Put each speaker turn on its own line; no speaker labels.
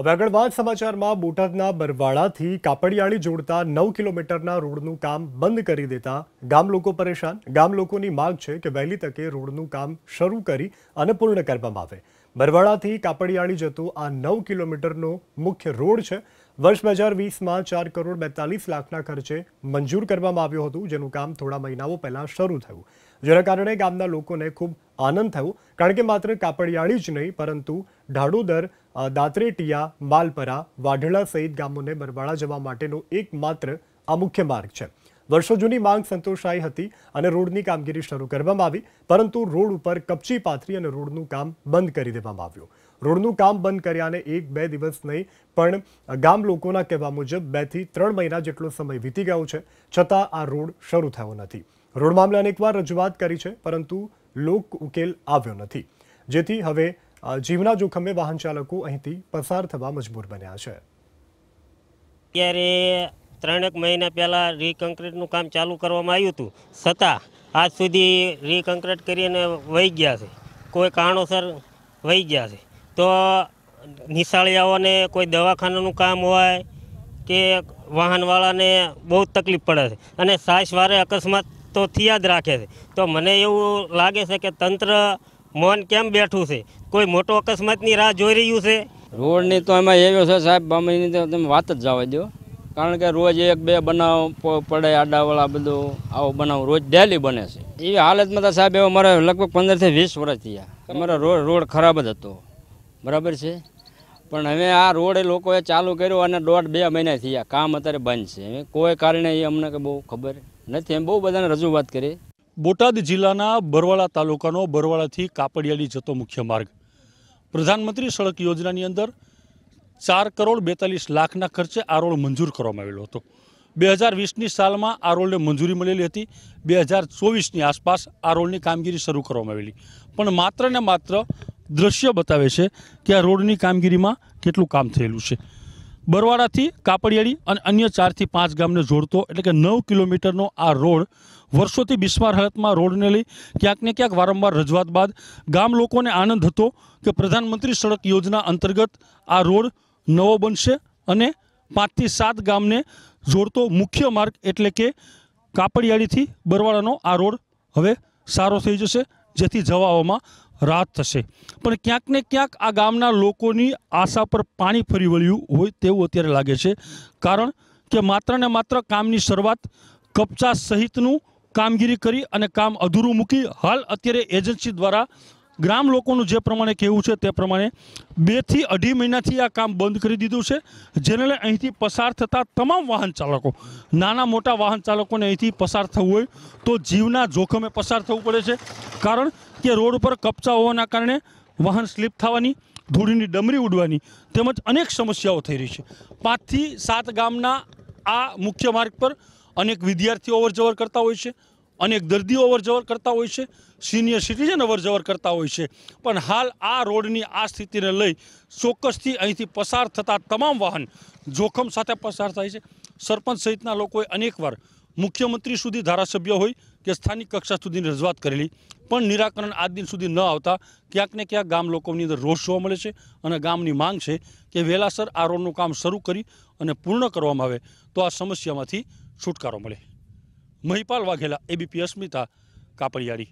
હવે આગળ વાત સમાચારમાં બોટાદના બરવાડાથી કાપડિયાળી જોડતા નવ કિલોમીટરના રોડનું કામ બંધ કરી દેતા ગામ લોકો પરેશાન ગામ લોકોની માંગ છે કે વહેલી તકે રોડનું કામ શરૂ કરી અને પૂર્ણ કરવામાં આવે બરવાડાથી કાપડિયાળી જતો આ નવ કિલોમીટરનો મુખ્ય રોડ છે વર્ષ બે હજાર વીસમાં ચાર કરોડ બેતાલીસ લાખના ખર્ચે મંજૂર કરવામાં આવ્યું હતું જેનું કામ થોડા મહિનાઓ પહેલાં શરૂ થયું જેના કારણે ગામના લોકોને ખૂબ આનંદ થયો કારણ કે માત્ર કાપડિયાળી જ નહીં પરંતુ ઢાડુદર દાત્રેટિયા માલપરા વાઢળા સહિત ગામોને બરવાળા જવા માટેનો એકમાત્ર આ મુખ્ય માર્ગ છે વર્ષો જૂની માંગ સંતોષાઈ હતી અને રોડની કામગીરી શરૂ કરવામાં આવી પરંતુ રોડ ઉપર કપચી પાથરી અને રોડનું કામ બંધ કરી દેવામાં આવ્યું રોડનું કામ બંધ કર્યાને એક બે દિવસ નહીં પણ ગામ લોકોના કહેવા મુજબ બેથી ત્રણ મહિના જેટલો સમય વીતી ગયો છે છતાં આ રોડ શરૂ થયો નથી રોડ મામલે અનેકવાર રજૂઆત કરી છે પરંતુ લોક ઉકેલ આવ્યો નથી જેથી હવે જીવના જોખમે વાહન ચાલકો અહીંથી પસાર થવા મજબૂર બન્યા છે
ત્યારે ત્રણેક મહિના પહેલાં રીકંક્રીટનું કામ ચાલુ કરવામાં આવ્યું હતું છતાં આજ સુધી રીકંક્રીટ કરીને વહી ગયા છે કોઈ કારણોસર વહી ગયા છે તો નિશાળિયાઓને કોઈ દવાખાનાનું કામ હોય કે વાહનવાળાને બહુ તકલીફ પડે છે અને સાસ વારે અકસ્માત તો થયા જ રાખે છે તો મને એવું લાગે છે કે તંત્ર
મૌન કેમ બેઠું છે કોઈ મોટો અકસ્માતની રાહ જોઈ રહ્યું છે રોડની તો એમાં એવો છે સાહેબ બામણીની તો તમે વાત જ જવા દો કારણ કે રોજ એક બે બનાવ પડે આડાવાળા બધું આવો બનાવ રોજ ડેલી બને છે એવી હાલતમાં તો સાહેબ એવો મારે લગભગ પંદરથી વીસ વર્ષ થયા અમારો રોડ રોડ ખરાબ જ હતો બરાબર છે પણ હવે આ રોડે લોકોએ ચાલુ કર્યો અને દોઢ બે મહિના થયા કામ અત્યારે બંધ છે કોઈ કારણે એ અમને કે
બહુ ખબર નથી એમ બહુ બધાને રજૂઆત કરી બોટાદ જિલ્લાના બરવાળા તાલુકાનો બરવાળાથી કાપડિયાળી જતો મુખ્ય માર્ગ પ્રધાનમંત્રી સડક યોજનાની અંદર ચાર કરોડ બેતાલીસ લાખના ખર્ચે આ રોડ મંજૂર કરવામાં આવેલો હતો બે હજાર વીસની સાલમાં આ રોડને મંજૂરી મળેલી હતી બે હજાર ચોવીસની આસપાસ આ રોડની કામગીરી શરૂ કરવામાં આવેલી પણ માત્ર ને માત્ર દ્રશ્ય બતાવે છે કે આ રોડની કામગીરીમાં કેટલું કામ થયેલું છે બરવાડાથી કાપડિયાળી અને અન્ય ચારથી પાંચ ગામને જોડતો એટલે કે નવ કિલોમીટરનો આ રોડ વર્ષોથી બિસ્માર હાલતમાં રોડને લઈ ક્યાંક ને ક્યાંક વારંવાર રજૂઆત બાદ ગામ લોકોને આનંદ હતો કે પ્રધાનમંત્રી સડક યોજના અંતર્ગત આ રોડ નવો બનશે અને પાંચથી સાત ગામને જોડતો મુખ્ય માર્ગ એટલે કે કાપડિયાળીથી બરવાડાનો આ રોડ હવે સારો થઈ જશે જેથી જવાઓમાં રાહત થશે પણ ક્યાંક ને ક્યાંક આ ગામના લોકોની આશા પર પાણી ફરી વળ્યું હોય તેવું અત્યારે લાગે છે કારણ કે માત્ર ને માત્ર કામની શરૂઆત કપચા સહિતનું કામગીરી કરી અને કામ અધૂરું મૂકી હાલ અત્યારે એજન્સી દ્વારા ગ્રામ લોકોનું જે પ્રમાણે કહેવું છે તે પ્રમાણે બેથી અઢી મહિનાથી આ કામ બંધ કરી દીધું છે જેને લઈ અહીંથી પસાર થતા તમામ વાહન ચાલકો નાના મોટા વાહન ચાલકોને અહીંથી પસાર થવું હોય તો જીવના જોખમે પસાર થવું પડે છે કારણ કે રોડ ઉપર કપચા હોવાના કારણે વાહન સ્લીપ થવાની ધૂળની ડમરી ઉડવાની તેમજ અનેક સમસ્યાઓ થઈ રહી છે પાંચથી સાત ગામના આ મુખ્ય માર્ગ પર અનેક વિદ્યાર્થીઓ અવરજવર કરતા હોય છે અનેક દર્દીઓ અવરજવર કરતા હોય છે સિનિયર સિટીઝન અવરજવર કરતા હોય છે પણ હાલ આ રોડની આ સ્થિતિને લઈ ચોક્કસથી અહીંથી પસાર થતા તમામ વાહન જોખમ સાથે પસાર થાય છે સરપંચ સહિતના લોકોએ અનેકવાર મુખ્યમંત્રી સુધી ધારાસભ્ય હોય કે સ્થાનિક કક્ષા સુધીની રજૂઆત કરેલી પણ નિરાકરણ આ દિન સુધી ન આવતા ક્યાંક ને ક્યાંક ગામ લોકોની અંદર રોષ જોવા મળે છે અને ગામની માંગ છે કે વેલાસર આ રોડનું કામ શરૂ કરી અને પૂર્ણ કરવામાં આવે તો આ સમસ્યામાંથી છુટકારો મળે મહિપાલ વાઘેલા એબીપી અસ્મિતા કાપડિયાળી